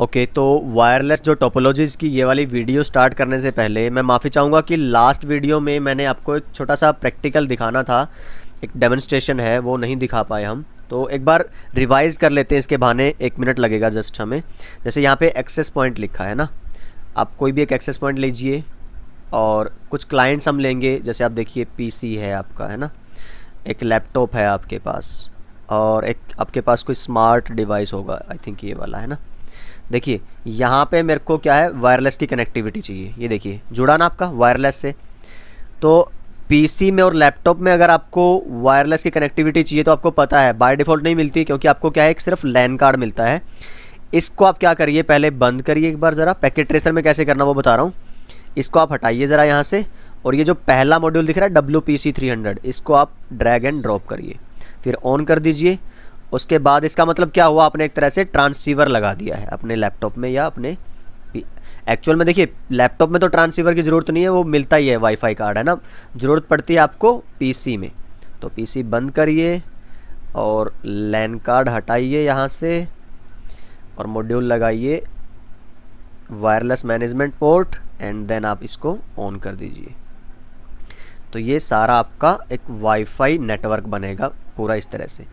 Okay okay, तो wireless जो topologies की ये वाली वीडियो स्टार्ट करने से पहले मैं माफ़ी चाहूँगा कि लास्ट वीडियो में मैंने आपको एक छोटा सा प्रैक्टिकल दिखाना था एक डेमोन्स्ट्रेशन है वो नहीं दिखा पाए हम तो एक बार रिवाइज़ कर लेते हैं इसके बहाने एक मिनट लगेगा जस्ट हमें जैसे यहाँ पे एक्सेस पॉइंट लिखा है ना आप कोई भी एक एक्सेस पॉइंट लीजिए और कुछ क्लाइंट्स हम लेंगे जैसे आप देखिए पी है आपका है ना एक लैपटॉप है आपके पास और एक आपके पास कोई स्मार्ट डिवाइस होगा आई थिंक ये वाला है ना देखिए यहाँ पे मेरे को क्या है वायरलेस की कनेक्टिविटी चाहिए ये देखिए जुड़ा ना आपका वायरलेस से तो पीसी में और लैपटॉप में अगर आपको वायरलेस की कनेक्टिविटी चाहिए तो आपको पता है बाय डिफ़ॉल्ट नहीं मिलती क्योंकि आपको क्या है एक सिर्फ लैन कार्ड मिलता है इसको आप क्या करिए पहले बंद करिए एक बार ज़रा पैकेट ट्रेसर में कैसे करना वो बता रहा हूँ इसको आप हटाइए ज़रा यहाँ से और ये जो पहला मॉड्यूल दिख रहा है W P C three hundred इसको आप ड्रैग एंड ड्रॉप करिए फिर ऑन कर दीजिए उसके बाद इसका मतलब क्या हुआ आपने एक तरह से ट्रांसीवर लगा दिया है अपने लैपटॉप में या अपने एक्चुअल में देखिए लैपटॉप में तो ट्रांसीवर की ज़रूरत नहीं है वो मिलता ही है वाईफाई कार्ड है ना ज़रूरत पड़ती है आपको पीसी में तो पीसी बंद करिए और लैन कार्ड हटाइए यहाँ से और मॉड्यूल लगाइए wireless management port and then आप इसको ऑन कर दीजिए तो ये सारा आपका एक वाईफाई नेटवर्क बनेगा पूरा इस तरह से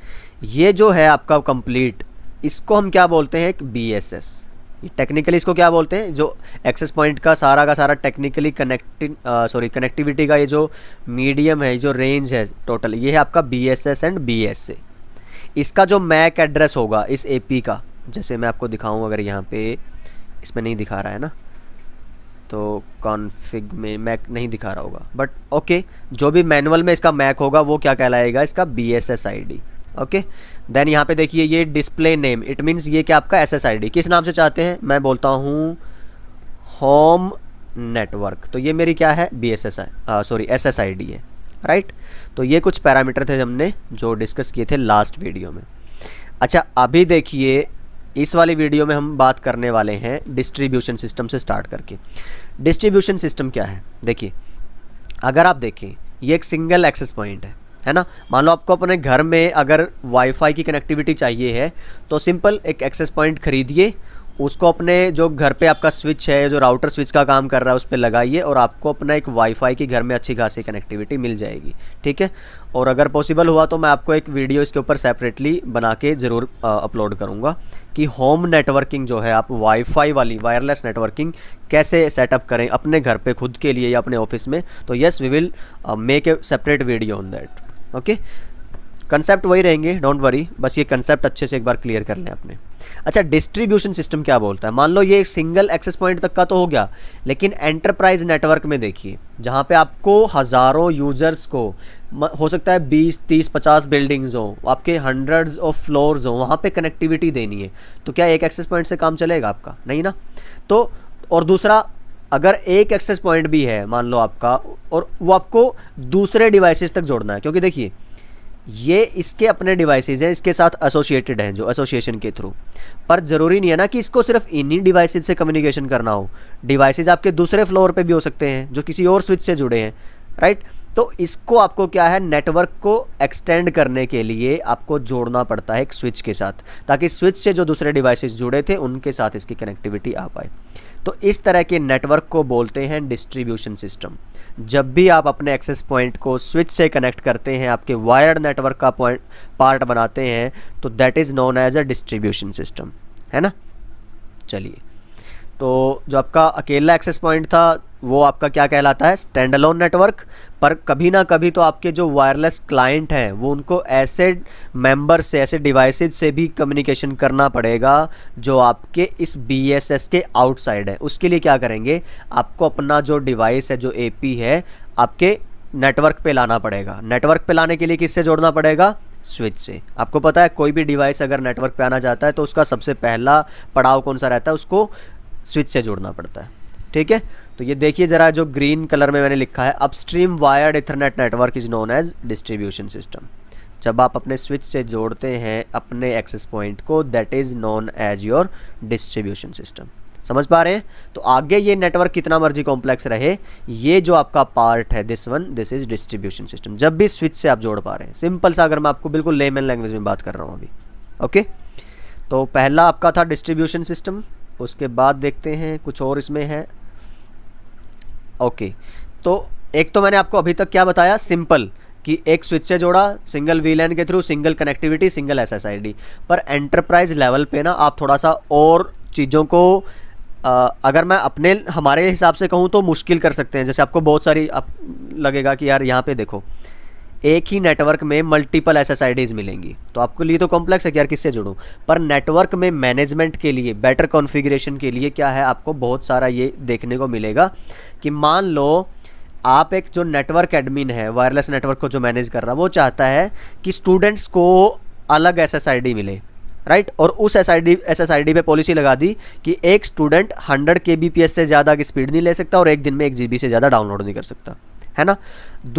ये जो है आपका कंप्लीट इसको हम क्या बोलते हैं एक बी एस एस टेक्निकली इसको क्या बोलते हैं जो एक्सेस पॉइंट का सारा का सारा टेक्निकली कनेक्टिंग सॉरी कनेक्टिविटी का ये जो मीडियम है जो रेंज है टोटल ये है आपका B S S and B S A इसका जो मैक एड्रेस होगा इस ए पी का जैसे मैं आपको दिखाऊँ अगर यहाँ पे इसमें नहीं दिखा रहा है ना तो कॉन्फ़िग में मैक नहीं दिखा रहा होगा बट ओके जो भी मैनुअल में इसका मैक होगा वो क्या कहलाएगा इसका B S S I D okay then यहाँ पे देखिए ये डिस्प्ले नेम इट मीन्स ये क्या आपका एस एस आई डी किस नाम से चाहते हैं मैं बोलता हूँ होम नेटवर्क तो ये मेरी क्या है B S S I sorry S S I D है राइट right? तो ये कुछ पैरामीटर थे हमने जो डिस्कस किए थे लास्ट वीडियो में अच्छा अभी देखिए इस वाली वीडियो में हम बात करने वाले हैं डिस्ट्रीब्यूशन सिस्टम से स्टार्ट करके डिस्ट्रीब्यूशन सिस्टम क्या है देखिए अगर आप देखें ये एक सिंगल एक्सेस पॉइंट है है ना मान लो आपको अपने घर में अगर वाईफाई की कनेक्टिविटी चाहिए है तो सिंपल एक एक्सेस पॉइंट खरीदिए उसको अपने जो घर पे आपका स्विच है जो राउटर स्विच का काम कर रहा है उस पर लगाइए और आपको अपना एक वाईफाई की घर में अच्छी खासी कनेक्टिविटी मिल जाएगी ठीक है और अगर पॉसिबल हुआ तो मैं आपको एक वीडियो इसके ऊपर सेपरेटली बना के ज़रूर अपलोड करूँगा कि होम नेटवर्किंग जो है आप वाईफाई वाली वायरलेस नेटवर्किंग कैसे सेटअप करें अपने घर पर खुद के लिए या अपने ऑफिस में तो yes we will make a separate video on that okay concept वही रहेंगे डोंट वरी बस ये कंसेप्ट अच्छे से एक बार क्लियर कर लें अपने अच्छा डिस्ट्रीब्यूशन सिस्टम क्या बोलता है मान लो ये सिंगल एक्सेस पॉइंट तक का तो हो गया लेकिन एंटरप्राइज नेटवर्क में देखिए जहाँ पे आपको हज़ारों यूज़र्स को हो सकता है 20, 30, 50 बिल्डिंग्स हो आपके हंड्रेड्स ऑफ फ्लोर्स हों वहाँ पे कनेक्टिविटी देनी है तो क्या एक एक्सेस पॉइंट से काम चलेगा आपका नहीं ना तो और दूसरा अगर एक एक्सेस पॉइंट भी है मान लो आपका और वो आपको दूसरे डिवाइसेस तक जोड़ना है क्योंकि देखिए ये इसके अपने डिवाइसेज हैं इसके साथ एसोसिएटेड हैं जो एसोसिएशन के थ्रू पर ज़रूरी नहीं है ना कि इसको सिर्फ इन्हीं डिवाइसेज से कम्युनिकेशन करना हो डिवाइसेज आपके दूसरे फ्लोर पे भी हो सकते हैं जो किसी और स्विच से जुड़े हैं राइट तो इसको आपको क्या है नेटवर्क को एक्सटेंड करने के लिए आपको जोड़ना पड़ता है एक स्विच के साथ ताकि स्विच से जो दूसरे डिवाइसेज जुड़े थे उनके साथ इसकी कनेक्टिविटी आ पाए तो इस तरह के नेटवर्क को बोलते हैं डिस्ट्रीब्यूशन सिस्टम जब भी आप अपने एक्सेस पॉइंट को स्विच से कनेक्ट करते हैं आपके वायर्ड नेटवर्क का पॉइंट पार्ट बनाते हैं तो that is known as a distribution system है ना चलिए तो जो आपका अकेला एक्सेस पॉइंट था वो आपका क्या कहलाता है स्टैंड अलोन नेटवर्क पर कभी ना कभी तो आपके जो वायरलेस क्लाइंट हैं वो उनको ऐसे मेंबर से ऐसे डिवाइसेज से भी कम्युनिकेशन करना पड़ेगा जो आपके इस बी के आउटसाइड है उसके लिए क्या करेंगे आपको अपना जो डिवाइस है जो ए है आपके नेटवर्क पे लाना पड़ेगा नेटवर्क पे लाने के लिए किससे जोड़ना पड़ेगा स्विच से आपको पता है कोई भी डिवाइस अगर नेटवर्क पे आना चाहता है तो उसका सबसे पहला पड़ाव कौन सा रहता है उसको स्विच से जोड़ना पड़ता है ठीक है तो ये देखिए ज़रा जो ग्रीन कलर में मैंने लिखा है upstream wired ethernet network is known as distribution system जब आप अपने स्विच से जोड़ते हैं अपने एक्सेस पॉइंट को that is known as your distribution system समझ पा रहे हैं तो आगे ये नेटवर्क कितना मर्जी कॉम्प्लेक्स रहे ये जो आपका पार्ट है this one this is distribution system जब भी स्विच से आप जोड़ पा रहे हैं सिंपल सा अगर मैं आपको बिल्कुल लेमन लैंग्वेज में बात कर रहा हूँ अभी ओके तो पहला आपका था डिस्ट्रीब्यूशन सिस्टम उसके बाद देखते हैं कुछ और इसमें है ओके तो एक तो मैंने आपको अभी तक क्या बताया सिंपल कि एक स्विच से जोड़ा सिंगल वी लैन के through single connectivity single D पर एंटरप्राइज लेवल पे ना आप थोड़ा सा और चीज़ों को आ, अगर मैं अपने हमारे हिसाब से कहूँ तो मुश्किल कर सकते हैं जैसे आपको बहुत सारी आप लगेगा कि यार यहाँ पे देखो एक ही नेटवर्क में मल्टीपल एस एस मिलेंगी तो आपके लिए तो कॉम्प्लेक्स है कि यार किससे जुड़ूँ पर नेटवर्क में मैनेजमेंट के लिए बेटर कॉन्फ़िगरेशन के लिए क्या है आपको बहुत सारा ये देखने को मिलेगा कि मान लो आप एक जो नेटवर्क एडमिन है वायरलेस नेटवर्क को जो मैनेज कर रहा है वो चाहता है कि स्टूडेंट्स को अलग एस एस मिले राइट और उस S I D S S I D पर पॉलिसी लगा दी कि एक student hundred K B P S से ज़्यादा की स्पीड नहीं ले सकता और एक दिन में एक जी बी से ज़्यादा डाउनलोड नहीं कर सकता है ना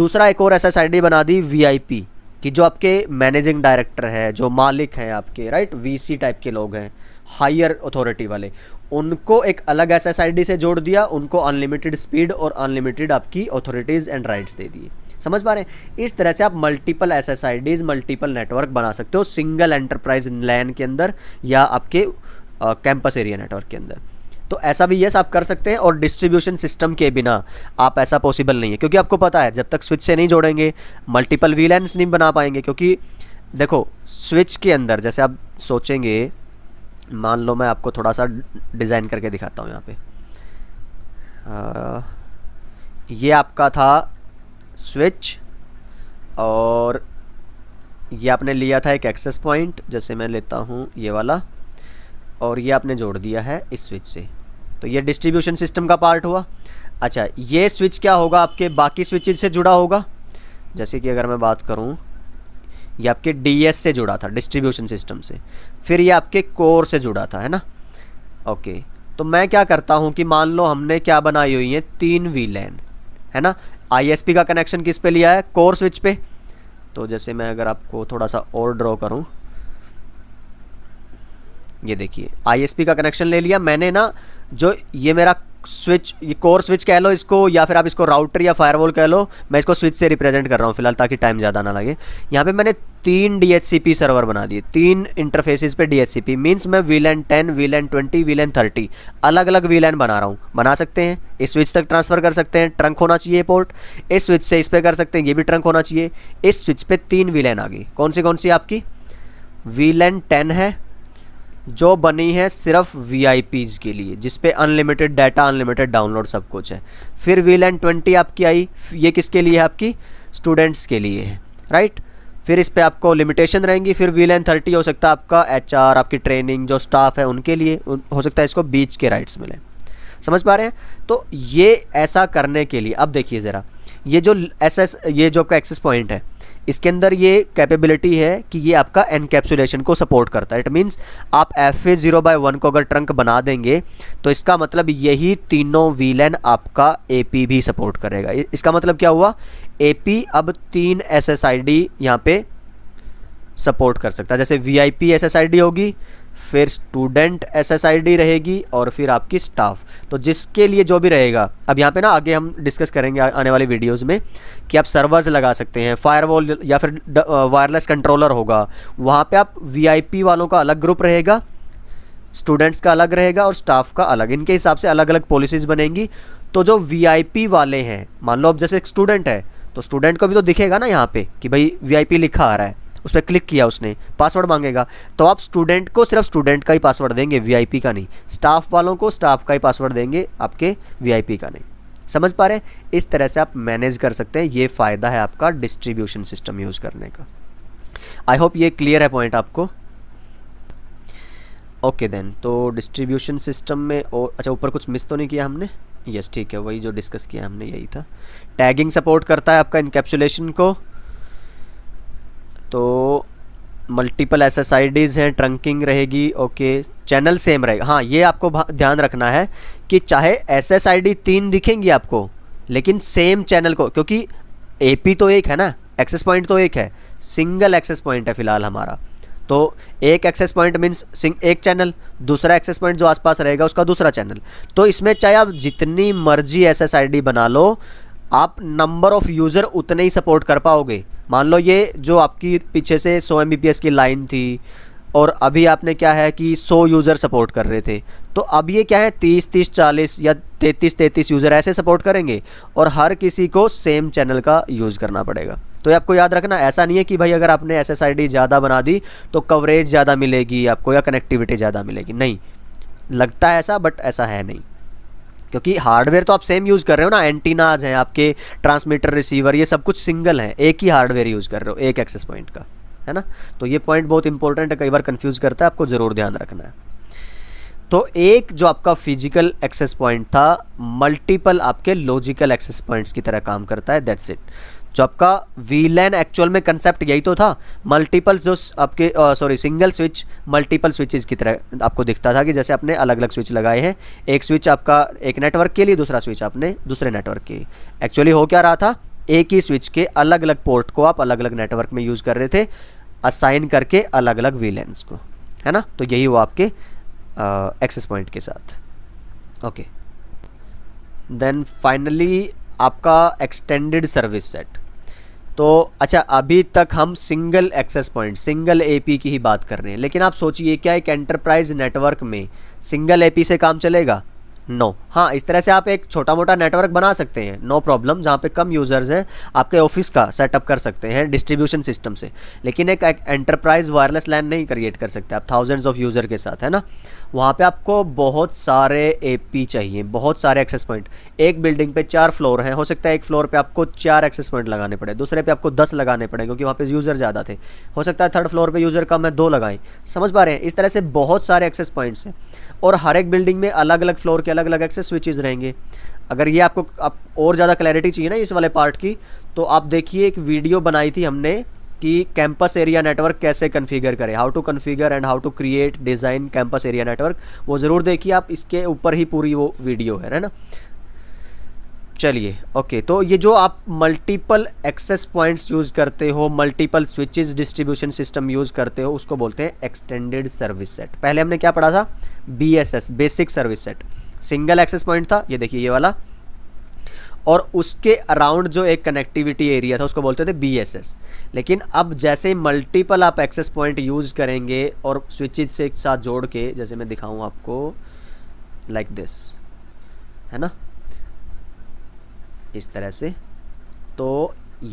दूसरा एक और एस बना दी वी कि जो आपके मैनेजिंग डायरेक्टर है जो मालिक हैं आपके राइट वी टाइप के लोग हैं हायर अथॉरिटी वाले उनको एक अलग डी से जोड़ दिया उनको अनलिमिटेड स्पीड और अनलिमिटेड आपकी अथॉरिटीज़ एंड राइट्स दे दिए समझ पा रहे हैं इस तरह से आप मल्टीपल एस मल्टीपल नेटवर्क बना सकते हो सिंगल एंटरप्राइज लैन के अंदर या आपके कैंपस एरिया नेटवर्क के अंदर तो ऐसा भी यस आप कर सकते हैं और डिस्ट्रीब्यूशन सिस्टम के बिना आप ऐसा पॉसिबल नहीं है क्योंकि आपको पता है जब तक स्विच से नहीं जोड़ेंगे मल्टीपल वी लाइन्स नहीं बना पाएंगे क्योंकि देखो स्विच के अंदर जैसे आप सोचेंगे मान लो मैं आपको थोड़ा सा डिज़ाइन करके दिखाता हूँ यहाँ पे आ, ये आपका था स्विच और ये आपने लिया था एक एक्सेस पॉइंट जैसे मैं लेता हूँ ये वाला और ये आपने जोड़ दिया है इस स्विच से तो ये डिस्ट्रीब्यूशन सिस्टम का पार्ट हुआ अच्छा ये स्विच क्या होगा आपके बाकी स्विचेज से जुड़ा होगा जैसे कि अगर मैं बात करूँ ये आपके डी से जुड़ा था डिस्ट्रीब्यूशन सिस्टम से फिर ये आपके कोर से जुड़ा था है ना ओके तो मैं क्या करता हूँ कि मान लो हमने क्या बनाई हुई है तीन वी लैन है ना आई का कनेक्शन किस पे लिया है कोर स्विच पे तो जैसे मैं अगर आपको थोड़ा सा और ड्रॉ करूँ ये देखिए आईएसपी का कनेक्शन ले लिया मैंने ना जो ये मेरा स्विच ये कोर स्विच कह लो इसको या फिर आप इसको राउटर या फायरवॉल कह लो मैं इसको स्विच से रिप्रेजेंट कर रहा हूँ फिलहाल ताकि टाइम ज़्यादा ना लगे यहाँ पे मैंने तीन डी सर्वर बना दिए तीन इंटरफेसिस पे डी एच मीन्स मैं VLAN ten VLAN twenty VLAN thirty अलग अलग वी लैन बना रहा हूँ बना सकते हैं इस स्विच तक ट्रांसफ़र कर सकते हैं ट्रंक होना चाहिए पोर्ट इस स्विच से इस पर कर सकते हैं ये भी ट्रंक होना चाहिए इस स्विच पर तीन वी लैन आ गई कौन सी कौन सी आपकी वी लैन टेन है जो बनी है सिर्फ वी के लिए जिसपे अनलिमिटेड डाटा अनलिमिटेड डाउनलोड सब कुछ है फिर वी लैंड ट्वेंटी आपकी आई ये किसके लिए है आपकी स्टूडेंट्स के लिए है राइट फिर इस पर आपको लिमिटेशन रहेंगी फिर वी लैंड थर्टी हो सकता है आपका एच आपकी ट्रेनिंग जो स्टाफ है उनके लिए हो सकता है इसको बीच के राइट्स मिले समझ पा रहे हैं तो ये ऐसा करने के लिए अब देखिए ज़रा ये जो एस एस ये जो आपका एक्सेस पॉइंट है इसके अंदर ये कैपेबिलिटी है कि ये आपका एनकैप्सुलेशन को सपोर्ट करता है इट मीन्स आप F A zero by one को अगर ट्रंक बना देंगे तो इसका मतलब यही तीनों वीलन आपका ए पी भी सपोर्ट करेगा इसका मतलब क्या हुआ ए पी अब तीन एस एस आई डी यहाँ पे सपोर्ट कर सकता है जैसे V I P S S I D होगी फिर स्टूडेंट एसएसआईडी रहेगी और फिर आपकी स्टाफ तो जिसके लिए जो भी रहेगा अब यहाँ पे ना आगे हम डिस्कस करेंगे आने वाले वीडियोस में कि आप सर्वर्स लगा सकते हैं फायरवॉल या फिर वायरलेस कंट्रोलर होगा वहाँ पे आप वीआईपी वालों का अलग ग्रुप रहेगा स्टूडेंट्स का अलग रहेगा और स्टाफ का अलग इनके हिसाब से अलग अलग पॉलिसीज़ बनेंगी तो जो वी वाले हैं मान लो अब जैसे एक स्टूडेंट है तो स्टूडेंट को भी तो दिखेगा ना यहाँ पे कि भाई वीआईपी लिखा आ रहा है उस पर क्लिक किया उसने पासवर्ड मांगेगा तो आप स्टूडेंट को सिर्फ स्टूडेंट का ही पासवर्ड देंगे वी का नहीं स्टाफ वालों को स्टाफ का ही पासवर्ड देंगे आपके वी का नहीं समझ पा रहे इस तरह से आप मैनेज कर सकते हैं ये फ़ायदा है आपका डिस्ट्रीब्यूशन सिस्टम यूज़ करने का आई होप ये क्लियर है पॉइंट आपको ओके देन तो डिस्ट्रीब्यूशन सिस्टम में और अच्छा ऊपर कुछ मिस तो नहीं किया हमने यस yes, ठीक है वही जो डिस्कस किया हमने यही था टैगिंग सपोर्ट करता है आपका इनकेप्सुलेशन को तो multiple S S I Ds हैं ट्रंकिंग रहेगी ओके चैनल सेम रहेगा हाँ ये आपको ध्यान रखना है कि चाहे एस एस आई डी तीन दिखेंगी आपको लेकिन सेम चैनल को क्योंकि ए पी तो एक है ना एक्सेस पॉइंट तो एक है सिंगल एक्सेस पॉइंट है फ़िलहाल हमारा तो एक एक्सेस पॉइंट मीन्स सिंग एक चैनल दूसरा एक्सेस पॉइंट जो आसपास रहेगा उसका दूसरा चैनल तो इसमें चाहे आप जितनी मर्जी एस एस आई डी बना लो आप नंबर ऑफ़ यूज़र उतने ही सपोर्ट कर पाओगे मान लो ये जो आपकी पीछे से 100 एम की लाइन थी और अभी आपने क्या है कि 100 यूज़र सपोर्ट कर रहे थे तो अब ये क्या है 30 30 40 या 33 33 यूज़र ऐसे सपोर्ट करेंगे और हर किसी को सेम चैनल का यूज़ करना पड़ेगा तो ये आपको याद रखना ऐसा नहीं है कि भाई अगर आपने एस ज़्यादा बना दी तो कवरेज ज़्यादा मिलेगी आपको या कनेक्टिविटी ज़्यादा मिलेगी नहीं लगता है ऐसा बट ऐसा है नहीं क्योंकि हार्डवेयर तो आप सेम यूज़ कर रहे हो ना एंटीनाज हैं आपके ट्रांसमीटर रिसीवर ये सब कुछ सिंगल है एक ही हार्डवेयर यूज़ कर रहे हो एक एक्सेस पॉइंट का है ना तो ये पॉइंट बहुत इंपॉर्टेंट है कई बार कन्फ्यूज़ करता है आपको ज़रूर ध्यान रखना है तो एक जो आपका फिजिकल एक्सेस पॉइंट था मल्टीपल आपके लॉजिकल एक्सेस पॉइंट्स की तरह काम करता है दैट्स इट जो आपका वी लैन एक्चुअल में कंसेप्ट यही तो था मल्टीपल जो आपके sorry single switch multiple switches की तरह आपको दिखता था कि जैसे आपने अलग अलग स्विच लगाए हैं एक स्विच आपका एक नेटवर्क के लिए दूसरा स्विच आपने दूसरे नेटवर्क के एक्चुअली हो क्या रहा था एक ही स्विच के अलग अलग पोर्ट को आप अलग अलग नेटवर्क में यूज़ कर रहे थे असाइन करके अलग अलग वी को है ना तो यही हुआ आपके एक्सेस पॉइंट के साथ ओके देन फाइनली आपका एक्सटेंडेड सर्विस सेट तो अच्छा अभी तक हम single access point single AP की ही बात कर रहे हैं लेकिन आप सोचिए क्या एक एंटरप्राइज नेटवर्क में सिंगल एपी से काम चलेगा नो no. हाँ इस तरह से आप एक छोटा मोटा नेटवर्क बना सकते हैं नो प्रॉब्लम जहाँ पे कम यूज़र्स हैं आपके ऑफिस का सेटअप कर सकते हैं डिस्ट्रीब्यूशन सिस्टम से लेकिन एक एंटरप्राइज वायरलेस लैन नहीं क्रिएट कर सकते आप थाउजेंड्स ऑफ यूज़र के साथ है ना वहाँ पे आपको बहुत सारे ए चाहिए बहुत सारे एक्सेस पॉइंट एक बिल्डिंग पे चार फ्लोर हैं हो सकता है एक फ्लोर पर आपको चार एक्सेस पॉइंट लगाने पड़े दूसरे पर आपको दस लगाने पड़े क्योंकि वहाँ पर यूज़र ज़्यादा थे हो सकता है थर्ड फ्लोर पर यूज़र कम है दो लगाएं समझ पा रहे हैं इस तरह से बहुत सारे एक्सेस पॉइंट्स हैं और हर एक बिल्डिंग में अलग अलग फ्लोर के अलग अलग एक्सेस स्विचेज़ रहेंगे अगर ये आपको आप और ज़्यादा क्लैरिटी चाहिए ना इस वाले पार्ट की तो आप देखिए एक वीडियो बनाई थी हमने कि कैंपस एरिया नेटवर्क कैसे कन्फिगर करें how to configure and how to create design campus area network वो ज़रूर देखिए आप इसके ऊपर ही पूरी वो वीडियो है ना चलिए ओके तो ये जो आप मल्टीपल एक्सेस पॉइंट्स यूज़ करते हो multiple switches distribution system use करते हो उसको बोलते हैं एक्सटेंडेड सर्विस सेट पहले हमने क्या पढ़ा था BSS basic service set single access point था ये देखिए ये वाला और उसके अराउंड जो एक कनेक्टिविटी एरिया था उसको बोलते थे बी लेकिन अब जैसे मल्टीपल आप एक्सेस पॉइंट यूज़ करेंगे और स्विचेज से एक साथ जोड़ के जैसे मैं दिखाऊँ आपको लाइक like दिस है ना इस तरह से तो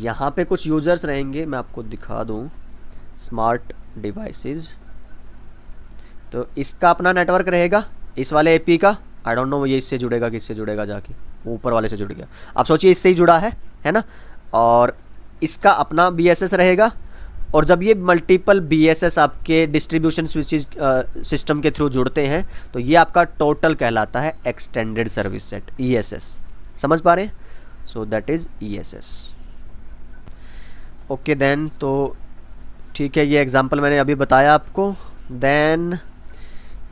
यहाँ पे कुछ यूज़र्स रहेंगे मैं आपको दिखा दूँ स्मार्ट डिवाइसेस तो इसका अपना नेटवर्क रहेगा इस वाले एपी का आई डोंट नो ये इससे जुड़ेगा किससे जुड़ेगा जाके वो ऊपर वाले से जुड़ गया आप सोचिए इससे ही जुड़ा है है ना और इसका अपना बी रहेगा और जब ये मल्टीपल बी आपके डिस्ट्रीब्यूशन स्विचेज सिस्टम के थ्रू जुड़ते हैं तो ये आपका टोटल कहलाता है एक्सटेंडेड सर्विस सेट ई समझ पा रहे हैं सो दैट इज़ ई ओके देन तो ठीक है ये एग्ज़ाम्पल मैंने अभी बताया आपको then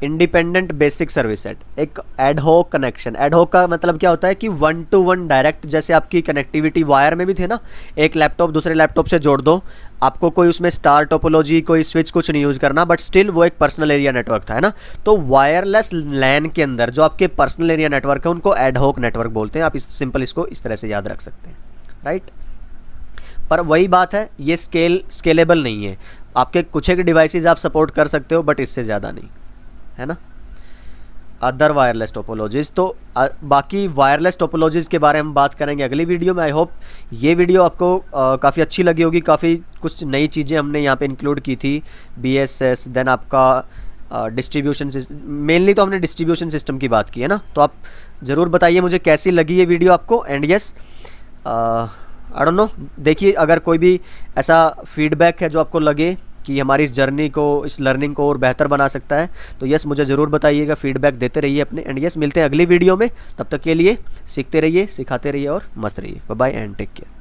independent basic service set एक एडहॉक कनेक्शन एडहॉक का मतलब क्या होता है कि वन टू वन डायरेक्ट जैसे आपकी कनेक्टिविटी वायर में भी थे ना एक लैपटॉप दूसरे लैपटॉप से जोड़ दो आपको कोई उसमें स्टार टोपोलॉजी कोई स्विच कुछ नहीं यूज़ करना बट स्टिल वो एक पर्सनल एरिया नेटवर्क था है ना तो वायरलेस लैन के अंदर जो आपके पर्सनल एरिया नेटवर्क है उनको एडहॉक नेटवर्क बोलते हैं आप इस सिंपल इसको इस तरह से याद रख सकते हैं राइट पर वही बात है ये स्केल स्केलेबल नहीं है आपके कुछ एक डिवाइसेज आप सपोर्ट कर सकते हो बट इससे ज़्यादा नहीं है ना अदर वायरलेस टोपोलॉजीज़ तो बाकी वायरलेस टोपोलॉजीज़ के बारे में हम बात करेंगे अगली वीडियो में आई होप ये वीडियो आपको काफ़ी अच्छी लगी होगी काफ़ी कुछ नई चीज़ें हमने यहाँ पे इंक्लूड की थी बीएसएस देन आपका डिस्ट्रीब्यूशन मेनली तो हमने डिस्ट्रीब्यूशन सिस्टम की बात की है ना तो आप ज़रूर बताइए मुझे कैसी लगी ये वीडियो आपको and yes I don't know देखिए अगर कोई भी ऐसा फीडबैक है जो आपको लगे कि हमारी इस जर्नी को इस लर्निंग को और बेहतर बना सकता है तो यस मुझे ज़रूर बताइएगा फीडबैक देते रहिए अपने एंड यस मिलते हैं अगली वीडियो में तब तक के लिए सीखते रहिए सिखाते रहिए और मस्त रहिए बाय एंड टेक केयर